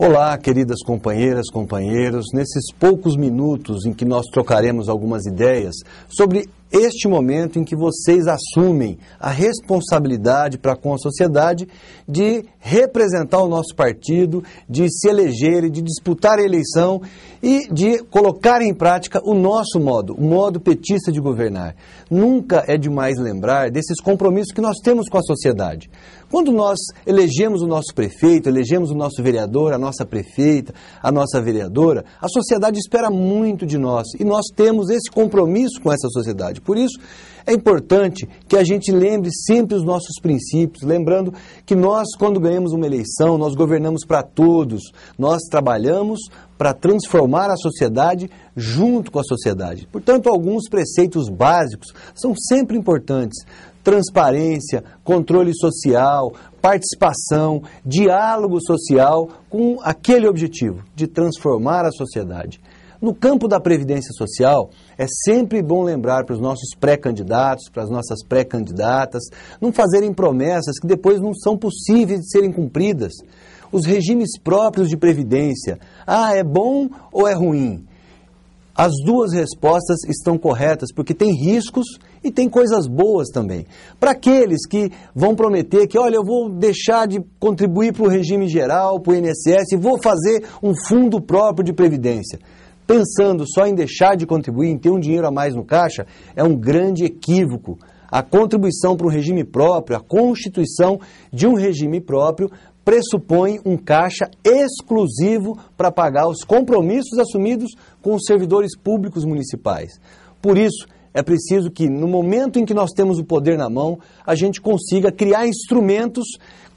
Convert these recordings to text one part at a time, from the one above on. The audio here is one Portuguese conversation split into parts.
Olá, queridas companheiras, companheiros. Nesses poucos minutos em que nós trocaremos algumas ideias sobre este momento em que vocês assumem a responsabilidade para com a sociedade de representar o nosso partido, de se e de disputar a eleição e de colocar em prática o nosso modo, o modo petista de governar. Nunca é demais lembrar desses compromissos que nós temos com a sociedade. Quando nós elegemos o nosso prefeito, elegemos o nosso vereador, a nossa prefeita, a nossa vereadora, a sociedade espera muito de nós e nós temos esse compromisso com essa sociedade. Por isso, é importante que a gente lembre sempre os nossos princípios, lembrando que nós, quando ganhamos uma eleição, nós governamos para todos, nós trabalhamos para transformar a sociedade junto com a sociedade. Portanto, alguns preceitos básicos são sempre importantes. Transparência, controle social, participação, diálogo social com aquele objetivo de transformar a sociedade. No campo da previdência social, é sempre bom lembrar para os nossos pré-candidatos, para as nossas pré-candidatas, não fazerem promessas que depois não são possíveis de serem cumpridas. Os regimes próprios de previdência, ah, é bom ou é ruim? As duas respostas estão corretas, porque tem riscos e tem coisas boas também. Para aqueles que vão prometer que, olha, eu vou deixar de contribuir para o regime geral, para o INSS, e vou fazer um fundo próprio de previdência pensando só em deixar de contribuir, em ter um dinheiro a mais no caixa, é um grande equívoco. A contribuição para um regime próprio, a constituição de um regime próprio, pressupõe um caixa exclusivo para pagar os compromissos assumidos com os servidores públicos municipais. Por isso, é preciso que, no momento em que nós temos o poder na mão, a gente consiga criar instrumentos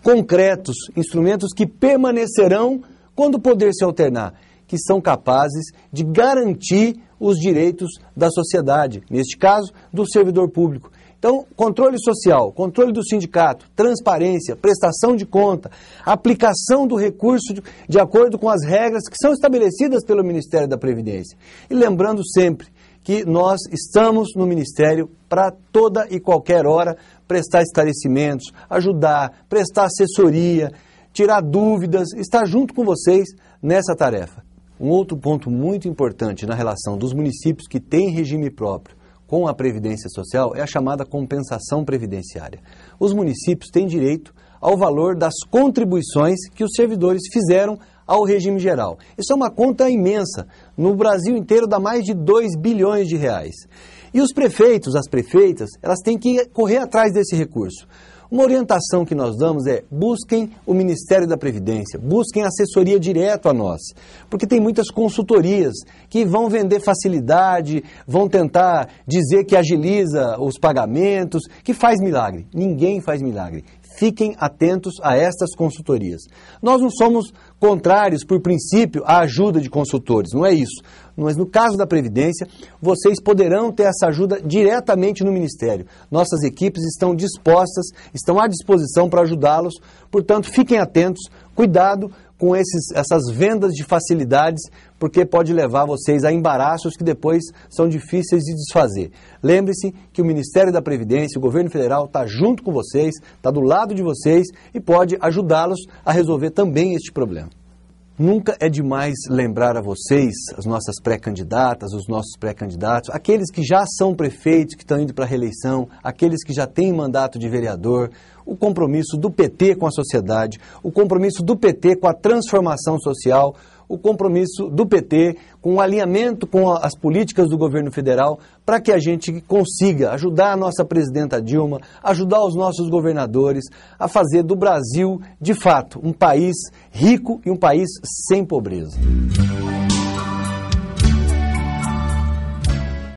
concretos, instrumentos que permanecerão quando o poder se alternar que são capazes de garantir os direitos da sociedade, neste caso, do servidor público. Então, controle social, controle do sindicato, transparência, prestação de conta, aplicação do recurso de, de acordo com as regras que são estabelecidas pelo Ministério da Previdência. E lembrando sempre que nós estamos no Ministério para toda e qualquer hora prestar esclarecimentos, ajudar, prestar assessoria, tirar dúvidas, estar junto com vocês nessa tarefa. Um outro ponto muito importante na relação dos municípios que têm regime próprio com a Previdência Social é a chamada compensação previdenciária. Os municípios têm direito ao valor das contribuições que os servidores fizeram ao regime geral. Isso é uma conta imensa. No Brasil inteiro dá mais de 2 bilhões de reais. E os prefeitos, as prefeitas, elas têm que correr atrás desse recurso. Uma orientação que nós damos é busquem o Ministério da Previdência, busquem assessoria direto a nós, porque tem muitas consultorias que vão vender facilidade, vão tentar dizer que agiliza os pagamentos, que faz milagre. Ninguém faz milagre fiquem atentos a estas consultorias. Nós não somos contrários, por princípio, à ajuda de consultores, não é isso. Mas no caso da Previdência, vocês poderão ter essa ajuda diretamente no Ministério. Nossas equipes estão dispostas, estão à disposição para ajudá-los, portanto, fiquem atentos, cuidado com esses, essas vendas de facilidades, porque pode levar vocês a embaraços que depois são difíceis de desfazer. Lembre-se que o Ministério da Previdência, o governo federal, está junto com vocês, está do lado de vocês e pode ajudá-los a resolver também este problema. Nunca é demais lembrar a vocês, as nossas pré-candidatas, os nossos pré-candidatos, aqueles que já são prefeitos, que estão indo para a reeleição, aqueles que já têm mandato de vereador, o compromisso do PT com a sociedade, o compromisso do PT com a transformação social, o compromisso do PT com o alinhamento com as políticas do governo federal para que a gente consiga ajudar a nossa presidenta Dilma, ajudar os nossos governadores a fazer do Brasil, de fato, um país rico e um país sem pobreza.